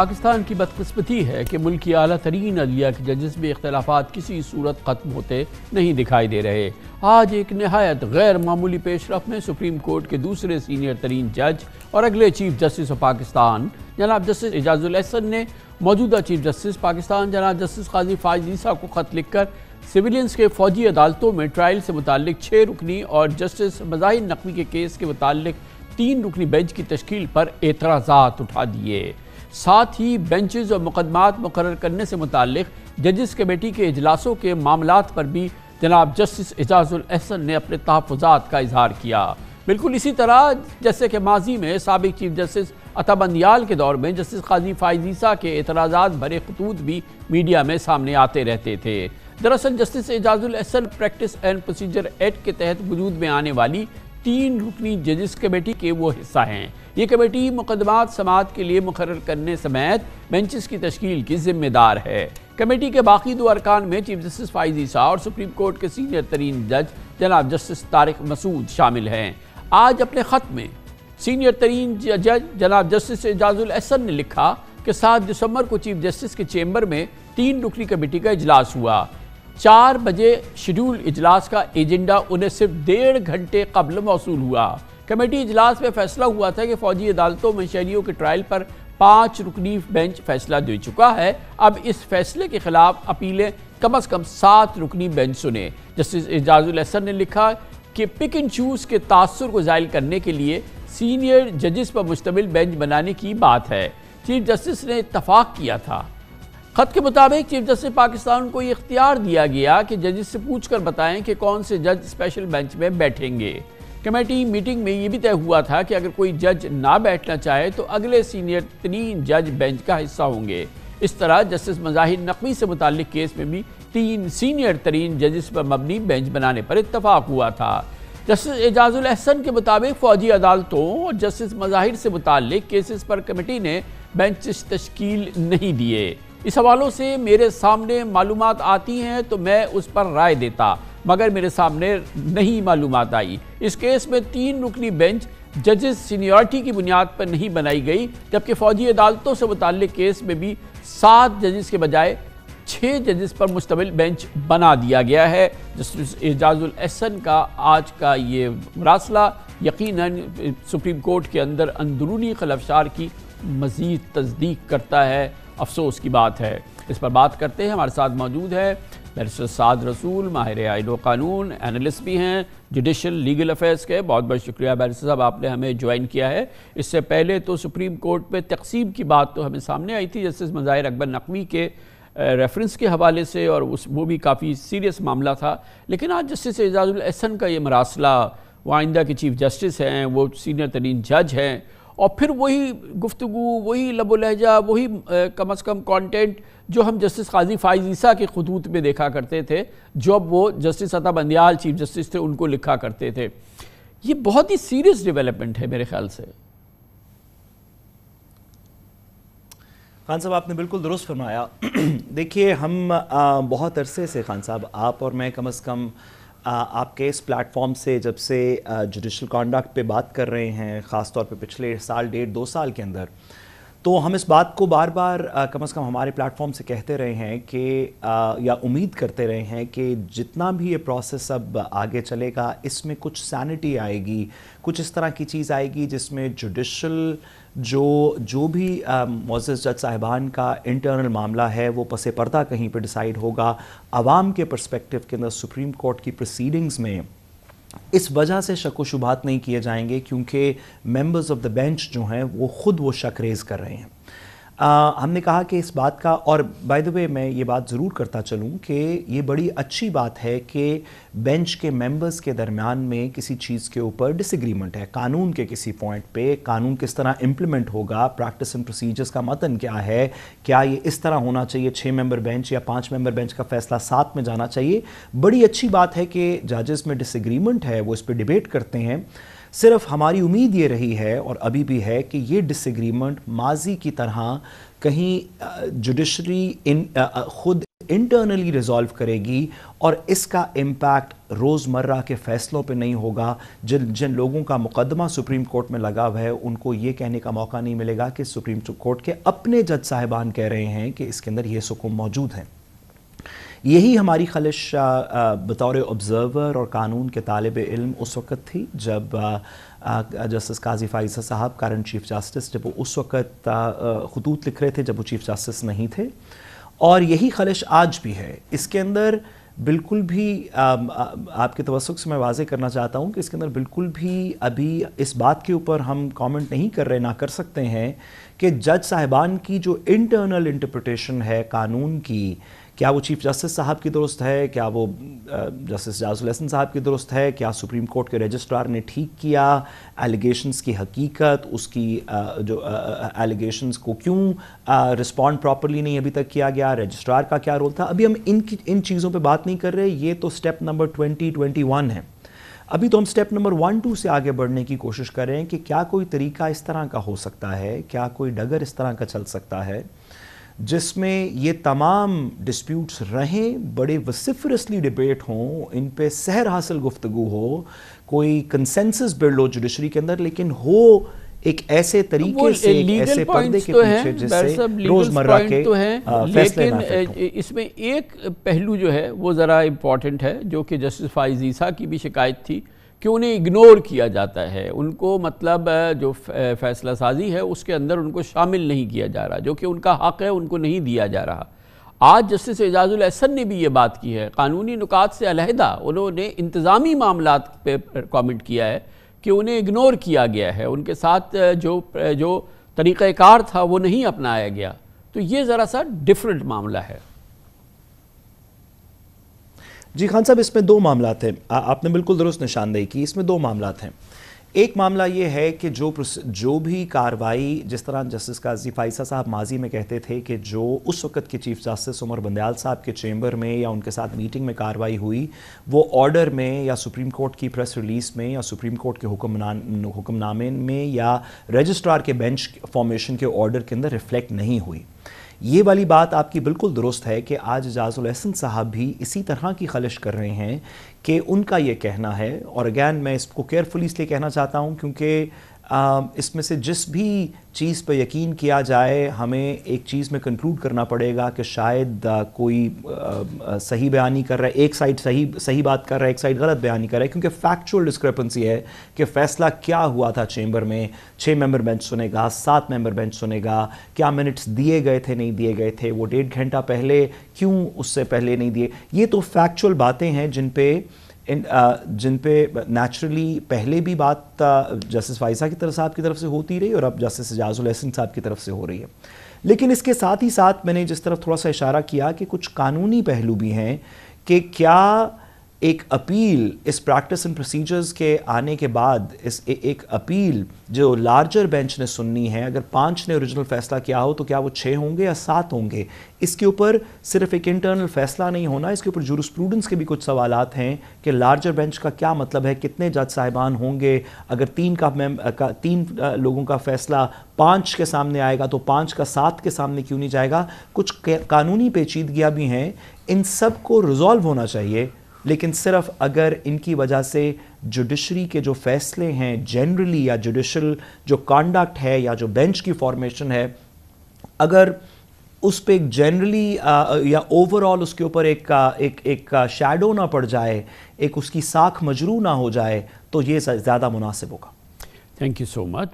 पाकिस्तान की बदकस्मती है कि मुल्क की अली तरीन अदलिया के जजस में इख्तलाफा किसी सूरत ख़त्म होते नहीं दिखाई दे रहे आज एक नहायत गैर मामूली पेशरफ में सुप्रीम कोर्ट के दूसरे सीनियर तरीन जज और अगले चीफ जस्टिस ऑफ पाकिस्तान जनाब जस्टिस एजाजुल ने मौजूदा चीफ जस्टिस पाकिस्तान जनाब जस्टिस खाजी फायजीसा को ख़त लिखकर सिविलियंस के फौजी अदालतों में ट्रायल से मुतक छः रुकनी और जस्टिस मजाहिर नकवी के केस के मुतल तीन रुकनी बेंच की तश्ील पर एतराज उठा दिए साथ ही बेंचेज और मुकदमात मुकर करने से मुतक जजस कमेटी के अजलासों के मामला पर भी जनाब जस्टिस एजाज़ुलहसन ने अपने तहफात का इजहार किया बिल्कुल इसी तरह जैसे कि माजी में सबक चीफ जस्टिस अताबंदियाल के दौर में जस्टिस काजी फायदीसा के एतराज भरे खतूत भी मीडिया में सामने आते रहते थे दरअसल justice Ijazul Ijazul Ahsan practice and procedure act के तहत वजूद में आने वाली तीन रुकनी जजिस कमेटी के वो हिस्सा हैं ये कमेटी मुकदमा समात के लिए मुकर करने समेत बेंचेस की तश्कील की जिम्मेदार है कमेटी के बाकी दो अरकान में चीफ जस्टिस फाइजी शाह और सुप्रीम कोर्ट के सीनियर तरीन जज जनाब जस्टिस तारिक मसूद शामिल हैं आज अपने ख़त में सीनियर तरीन जज जनाब जस्टिस एजाजुल एहसन ने लिखा कि सात दिसंबर को चीफ जस्टिस के चेम्बर में तीन रुकनी कमेटी का इजलास हुआ चार बजे शेड्यूल इजलास का एजेंडा उन्हें सिर्फ डेढ़ घंटे कबल मौसू हुआ कमेटी इजलास में फैसला हुआ था कि फौजी अदालतों में शहरीों के ट्रायल पर पाँच रुकनी बेंच फैसला दे चुका है अब इस फैसले के खिलाफ अपीलें कम अज़ कम सात रुकनी बेंच सुने जस्टिस एजाजुल ने लिखा कि पिक एंड चूज़ के तासर को जायल करने के लिए सीनियर जजिस पर मुश्तमिल बेंच बनाने की बात है चीफ जस्टिस ने इतफाक़ किया था ख़त के मुताबिक चीफ जस्टिस पाकिस्तान को ये इख्तियार दिया गया कि जजिस से पूछ कर बताएं कि कौन से जज स्पेशल बेंच में बैठेंगे कमेटी मीटिंग में ये भी तय हुआ था कि अगर कोई जज ना बैठना चाहे तो अगले सीनियर तीन जज बेंच का हिस्सा होंगे इस तरह जस्टिस मजाहिर नकवी से मुतल केस में भी तीन सीनियर तरीन जजिस पर मबनी बेंच बनाने पर इतफाक़ हुआ था जस्टिस एजाजुल अहसन के मुताबिक फौजी अदालतों और जस्टिस मजाहिर से मुतल केसेस पर कमेटी ने बेंच तश्कील नहीं दिए इस हवालों से मेरे सामने मालूम आती हैं तो मैं उस पर राय देता मगर मेरे सामने नहीं मालूम आई इस केस में तीन रुकनी बेंच जजेस सीनियरिटी की बुनियाद पर नहीं बनाई गई जबकि फौजी अदालतों से मुतल केस में भी सात जजेस के बजाय छः जजेस पर मुश्तमिल बेंच बना दिया गया है जस्टिस एजाजुल एहसन का आज का ये मरासला यकीनन सुप्रीम कोर्ट के अंदर अंदरूनी खलफशार की मज़ीद तस्दीक करता है अफसोस की बात है इस पर बात करते हैं हमारे साथ मौजूद है बैरिस्टर साद रसूल माहिर आइन कानून एनालिस्ट भी हैं जुडिशल लीगल अफेयर्स के बहुत बहुत शुक्रिया बैरिस्टर साहब आपने हमें ज्वाइन किया है इससे पहले तो सुप्रीम कोर्ट में तकसीम की बात तो हमें सामने आई थी जस्टिस मज़ाहिर अकबर नकवी के रेफरेंस के हवाले से और उस वो भी काफ़ी सीरियस मामला था लेकिन आज जस्टिस एजाजुल एहसन का ये मरासला वो आइंदा के चीफ जस्टिस हैं वो सीनियर तरीन जज हैं और फिर वही गुफ्तु वही लब लहजा वही कम अज़ कम कॉन्टेंट जो हम जस्टिस काजी फाइज ईसा के खतूत में देखा करते थे जब वो जस्टिस अता बंदयाल चीफ जस्टिस थे उनको लिखा करते थे ये बहुत ही सीरियस डेवलपमेंट है मेरे ख्याल से खान साहब आपने बिल्कुल दुरुस्त फरमाया देखिए हम आ, बहुत अरसे से खान साहब आप और मैं कम अज़ कम आपके इस प्लेटफॉर्म से जब से जुडिशल कॉन्डक्ट पे बात कर रहे हैं ख़ासतौर पे पिछले साल डेढ़ दो साल के अंदर तो हम इस बात को बार बार कम अज़ कम हमारे प्लेटफॉर्म से कहते रहे हैं कि आ, या उम्मीद करते रहे हैं कि जितना भी ये प्रोसेस अब आगे चलेगा इसमें कुछ सैनिटी आएगी कुछ इस तरह की चीज़ आएगी जिसमें जुडिशल जो जो भी मोज़ जज साहिबान का इंटरनल मामला है वो पसे पर्दा कहीं पर डिसाइड होगा आवाम के परस्पेक्टिव के अंदर सुप्रीम कोर्ट की प्रोसीडिंग्स में इस वजह से शक व शुबात नहीं किए जाएंगे क्योंकि मेंबर्स ऑफ द बेंच जो हैं वो ख़ुद वो शक रेज़ कर रहे हैं आ, हमने कहा कि इस बात का और बाय द वे मैं ये बात ज़रूर करता चलूँ कि ये बड़ी अच्छी बात है कि बेंच के मेंबर्स के दरमियान में किसी चीज़ के ऊपर डिसग्रीमेंट है कानून के किसी पॉइंट पे कानून किस तरह इम्प्लीमेंट होगा प्रैक्टिस एंड प्रोसीजर्स का मतन क्या है क्या ये इस तरह होना चाहिए छः मेंबर बेंच या पाँच मेंबर बेंच का फैसला साथ में जाना चाहिए बड़ी अच्छी बात है कि जजेस में डिसग्रीमेंट है वो इस पर डिबेट करते हैं सिर्फ हमारी उम्मीद ये रही है और अभी भी है कि ये डिसग्रीमेंट माजी की तरह कहीं जुडिशरी इन ख़ुद इंटरनली रिजॉल्व करेगी और इसका इम्पैक्ट रोज़मर्रा के फैसलों पे नहीं होगा जिन जिन लोगों का मुकदमा सुप्रीम कोर्ट में लगा हुआ है उनको ये कहने का मौका नहीं मिलेगा कि सुप्रीम कोर्ट के अपने जज साहिबान कह रहे हैं कि इसके अंदर ये सुकून मौजूद हैं यही हमारी खलिश बतौर ऑब्ज़र्वर और कानून के तालब इल्म उस वक़्त थी जब जस्टिस काजी फाइजा साहब करंट चीफ जस्टिस जब वो उस वक़्त खतूत लिख रहे थे जब वो चीफ जस्टिस नहीं थे और यही खलिश आज भी है इसके अंदर बिल्कुल भी आ, आ, आपके तवसुक से मैं वाजे करना चाहता हूँ कि इसके अंदर बिल्कुल भी अभी इस बात के ऊपर हम कमेंट नहीं कर रहे ना कर सकते हैं कि जज साहिबान की जो इंटरनल इंटरप्रटेशन है कानून की क्या वो चीफ जस्टिस साहब की दुरुस्त है क्या वो जस्टिस जाजुलहसन साहब की दुरुस्त है क्या सुप्रीम कोर्ट के रजिस्ट्रार ने ठीक किया एलिगेशंस की हकीकत उसकी जो एलिगेशंस को क्यों रिस्पॉन्ड प्रॉपरली नहीं अभी तक किया गया रजिस्ट्रार का क्या रोल था अभी हम इन इन चीज़ों पर बात नहीं कर रहे ये तो step number twenty twenty one है अभी तो हम स्टेप नंबर वन टू से आगे बढ़ने की कोशिश कर रहे हैं कि क्या कोई तरीका इस तरह का हो सकता है क्या कोई डगर इस तरह का चल सकता है जिसमें ये तमाम डिस्प्यूट्स रहें बड़े वसिफरसली डिबेट हों इन पर सहर हासिल गुफ्तु हो कोई कंसेंसस बिल्ड हो जुडिशरी के अंदर लेकिन हो एक ऐसे तरीके से ऐसे पर्दे के तो पीछे जिससे रोजमर्रा के तो हैं लेकिन इसमें एक पहलू जो है वो ज़रा इम्पॉर्टेंट है जो कि जस्टिस फाइजीसा की भी शिकायत थी कि उन्हें इग्नोर किया जाता है उनको मतलब जो फैसला साजी है उसके अंदर उनको शामिल नहीं किया जा रहा जो कि उनका हक है उनको नहीं दिया जा रहा आज जस्टिस एजाजुल अहसन ने भी ये बात की है कानूनी नुकात से अलहदा उन्होंने इंतज़ामी मामला पे कमेंट किया है कि उन्हें इग्नोर किया गया है उनके साथ जो जो तरीक़ार था वो नहीं अपनाया गया तो ये ज़रा सा डिफरेंट मामला है जी खान साहब इसमें दो मामला हैं आपने बिल्कुल दुरुस्त निशानदेही की इसमें दो मामला हैं एक मामला ये है कि जो जो भी कार्रवाई जिस तरह जस्टिस काजी फाइसा साहब माजी में कहते थे कि जो उस वक्त के चीफ जस्टिस उमर बंदयाल साहब के चेंबर में या उनके साथ मीटिंग में कार्रवाई हुई वो ऑर्डर में या सुप्रीम कोर्ट की प्रेस रिलीज़ में या सुप्रीम कोर्ट के हुक्मनामे में या रजिस्ट्रार के बेंच फॉर्मेशन के ऑर्डर के अंदर रिफ्लेक्ट नहीं हुई ये वाली बात आपकी बिल्कुल दुरुस्त है कि आज अहसन साहब भी इसी तरह की खलिश कर रहे हैं कि उनका ये कहना है और अगैन मैं इसको केयरफुली इसलिए कहना चाहता हूँ क्योंकि Um, इसमें से जिस भी चीज़ पर यकीन किया जाए हमें एक चीज़ में कंक्लूड करना पड़ेगा कि शायद uh, कोई uh, uh, सही बयानी कर रहा है एक साइड सही सही बात कर रहा है एक साइड गलत बयानी कर रहा है क्योंकि फैक्चुअल डिस्क्रिपेंसी है कि फैसला क्या हुआ था चेंबर में छः मेंबर बेंच सुनेगा सात मेंबर बेंच सुनेगा क्या मिनट्स दिए गए थे नहीं दिए गए थे वो डेढ़ घंटा पहले क्यों उससे पहले नहीं दिए ये तो फैक्चुअल बातें हैं जिन पर इन जिन पे नेचुरली पहले भी बात जस्टिस फाइसा की तरफ साहब की तरफ से होती रही और अब जस्टिस एजाजुल हसन साहब की तरफ से हो रही है लेकिन इसके साथ ही साथ मैंने जिस तरफ थोड़ा सा इशारा किया कि कुछ कानूनी पहलू भी हैं कि क्या एक अपील इस प्रैक्टिस एंड प्रोसीजर्स के आने के बाद इस ए, एक अपील जो लार्जर बेंच ने सुननी है अगर पांच ने ओरिजिनल फैसला किया हो तो क्या वो छः होंगे या सात होंगे इसके ऊपर सिर्फ एक इंटरनल फैसला नहीं होना इसके ऊपर जूरस्प्रूडेंस के भी कुछ सवाल हैं कि लार्जर बेंच का क्या मतलब है कितने जज साहिबान होंगे अगर तीन का मैम का तीन लोगों का फैसला पाँच के सामने आएगा तो पाँच का सात के सामने क्यों नहीं जाएगा कुछ कानूनी पेचीदगियाँ भी हैं इन सब को रिजॉल्व होना चाहिए लेकिन सिर्फ अगर इनकी वजह से जुडिशरी के जो फैसले हैं जनरली या जुडिशल जो कॉन्डक्ट है या जो बेंच की फॉर्मेशन है अगर उस पर एक जनरली या ओवरऑल उसके ऊपर एक का एक एक का शेडो ना पड़ जाए एक उसकी साख मजरू ना हो जाए तो ये ज़्यादा मुनासिब होगा थैंक यू सो मच